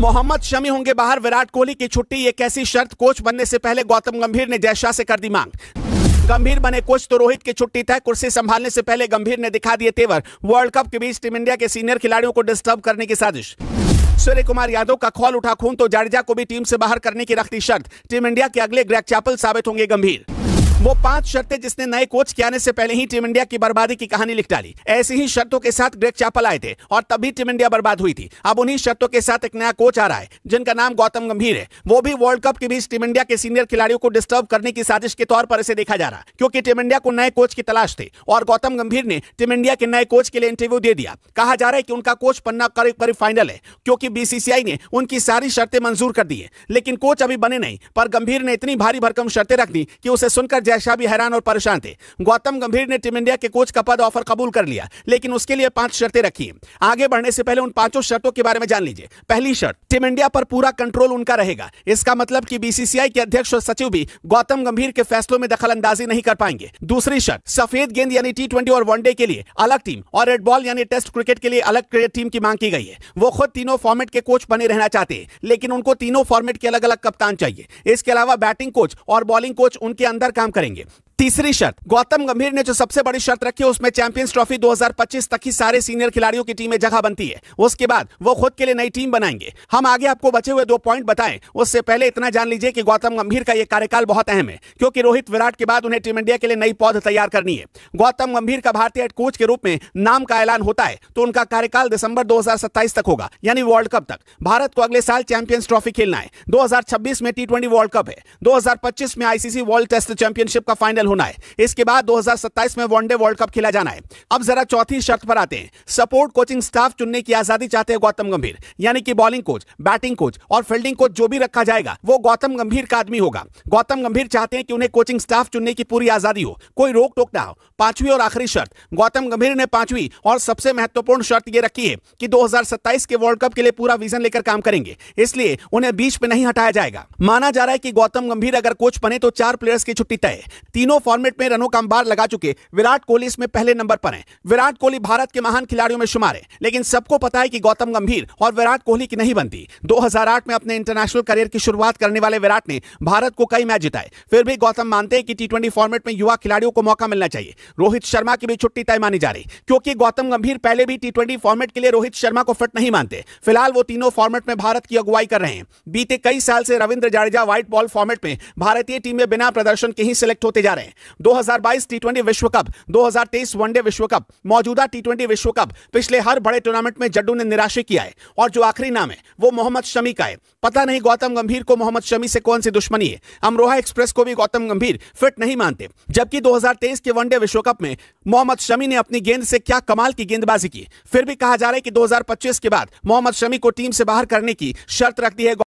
मोहम्मद शमी होंगे बाहर विराट कोहली की छुट्टी ये कैसी शर्त कोच बनने से पहले गौतम गंभीर ने जय शाह से कर दी मांग गंभीर बने कोच तो रोहित की छुट्टी तय कुर्सी संभालने से पहले गंभीर ने दिखा दिए तेवर वर्ल्ड कप के बीच टीम इंडिया के सीनियर खिलाड़ियों को डिस्टर्ब करने की साजिश सूर्य कुमार यादव का खोल उठा खून तो जाडेजा को भी टीम से बाहर करने की रखती शर्त टीम इंडिया के अगले ग्रैक चैपल साबित होंगे गंभीर वो पांच शर्तें जिसने नए कोच के आने से पहले ही टीम इंडिया की बर्बादी की कहानी लिख डाली ऐसी ही शर्तों के साथ ग्रेक चापल आए थे और तभी टीम इंडिया बर्बाद हुई थी अब उन्हीं शर्तों के साथ एक नया कोच आ रहा है जिनका नाम गौतम गंभीर है वो भी वर्ल्ड कप के बीच टीम इंडिया के सीनियर खिलाड़ियों को डिस्टर्ब करने की साजिश के तौर पर इसे देखा जा रहा है क्योंकि टीम इंडिया को नए कोच की तलाश थी और गौतम गंभीर ने टीम इंडिया के नए कोच के लिए इंटरव्यू दे दिया कहा जा रहा है कि उनका कोच पन्ना करीब करीब फाइनल है क्योंकि बीसीसीआई ने उनकी सारी शर्तें मंजूर कर दी है लेकिन कोच अभी बने नहीं पर गंभीर ने इतनी भारी भरकम शर्तें रख दी कि उसे सुनकर जय शाह भी हैरान और परेशान थे गौतम गंभीर ने टीम इंडिया के कोच का पद ऑफर कबूल कर लिया लेकिन उसके लिए पांच शर्तें रखी आगे बढ़ने से पहले उन पांचों शर्तों के बारे में जान लीजिए पहली शर्त टीम इंडिया पर पूरा कंट्रोल उनका रहेगा इसका मतलब की बीसीसीआई के अध्यक्ष और सचिव भी गौतम गंभीर के फैसलों में दखल अंदाजी नहीं कर पाएंगे दूसरी शर्त सफेद गेंद यानी टी और वनडे के लिए अलग टीम और रेड बॉल यानी टेस्ट क्रिकेट के लिए अलग टीम की मांग की गई है वो खुद तीनों फॉर्मेट के कोच बने रहना चाहते हैं लेकिन उनको तीनों फॉर्मेट के अलग अलग कप्तान चाहिए इसके अलावा बैटिंग कोच और बॉलिंग कोच उनके अंदर काम करेंगे तीसरी शर्त गौतम गंभीर ने जो सबसे बड़ी शर्त रखी है उसमें चैंपियंस ट्रॉफी 2025 तक ही सारे सीनियर खिलाड़ियों की टीम में जगह बनती है उसके बाद वो खुद के लिए नई टीम बनाएंगे हम आगे आपको बचे हुए दो पॉइंट बताएं उससे पहले इतना जान लीजिए कि गौतम गंभीर का यह कार्यकाल बहुत अहम है क्योंकि रोहित विराट के बाद उन्हें टीम इंडिया के लिए नई पौध तैयार करनी है गौतम गंभीर का भारतीय हेड कोच के रूप में नाम का ऐलान होता है तो उनका कार्यकाल दिसंबर दो तक होगा यानी वर्ल्ड कप तक भारत को अगले साल चैंपियंस ट्रॉफी खेलना है दो में टी वर्ल्ड कप है दो में आईसीसी वर्ल्ड टेस्ट चैंपियनशिप का फाइनल होना है इसके बाद 2027 में वनडे वर्ल्ड कप खेला जाना है अब जरा चौथी शर्त पर आते हैं सपोर्ट कोचिंग स्टाफ चुनने की आजादी चाहते हैं गौतम गंभीर यानी कि बॉलिंग कोच बैटिंग कोच और फील्डिंग कोच जो भी रखा जाएगा वो गौतम गंभीर का आदमी होगा गौतम गंभीर चाहते हैं कि उन्हें कोचिंग स्टाफ चुनने की पूरी आजादी हो कोई रोक टोक ना हो पांचवी और आखिरी शर्त गौतम गंभीर ने पांचवी और सबसे महत्वपूर्ण शर्त यह रखी है कि दो के वर्ल्ड कप के लिए पूरा विजन लेकर काम करेंगे इसलिए उन्हें बीच में नहीं हटाया जाएगा माना जा रहा है कि गौतम गंभीर अगर कोच बने तो चार प्लेयर्स की छुट्टी तय तीनों तीनों फॉर्मेट में रनों का अंबार लगा चुके विराट कोहली इसमें पहले नंबर पर हैं विराट कोहली भारत के महान खिलाड़ियों में शुमार है लेकिन सबको पता है कि गौतम गंभीर और विराट कोहली की नहीं बनती 2008 में अपने इंटरनेशनल करियर की शुरुआत करने वाले विराट ने भारत को कई मैच जिताए फिर भी गौतम मानते हैं कि टी फॉर्मेट में युवा खिलाड़ियों को मौका मिलना चाहिए रोहित शर्मा की भी छुट्टी तय मानी जा रही क्योंकि गौतम गंभीर पहले भी टी फॉर्मेट के लिए रोहित शर्मा को फिट नहीं मानते फिलहाल वो तीनों फॉर्मेट में भारत की अगुवाई कर रहे हैं बीते कई साल से Ravindra Jadeja white ball format में भारतीय टीम में बिना प्रदर्शन के ही सिलेक्ट होते जा रहे हैं 2022 टी विश्व कप 2023 वनडे विश्व कप मौजूदा टी विश्व कप पिछले हर बड़े टूर्नामेंट में जड्डू ने निराशे किया है और जो आखिरी नाम है वो मोहम्मद शमी का है पता नहीं गौतम गंभीर को मोहम्मद शमी से कौन सी दुश्मनी है अमरोहा एक्सप्रेस को भी गौतम गंभीर फिट नहीं मानते जबकि 2023 के वनडे विश्व कप में मोहम्मद शमी ने अपनी गेंद से क्या कमाल की गेंदबाजी की फिर भी कहा जा रहा है कि 2025 के बाद मोहम्मद शमी को टीम से बाहर करने की शर्त रख दी है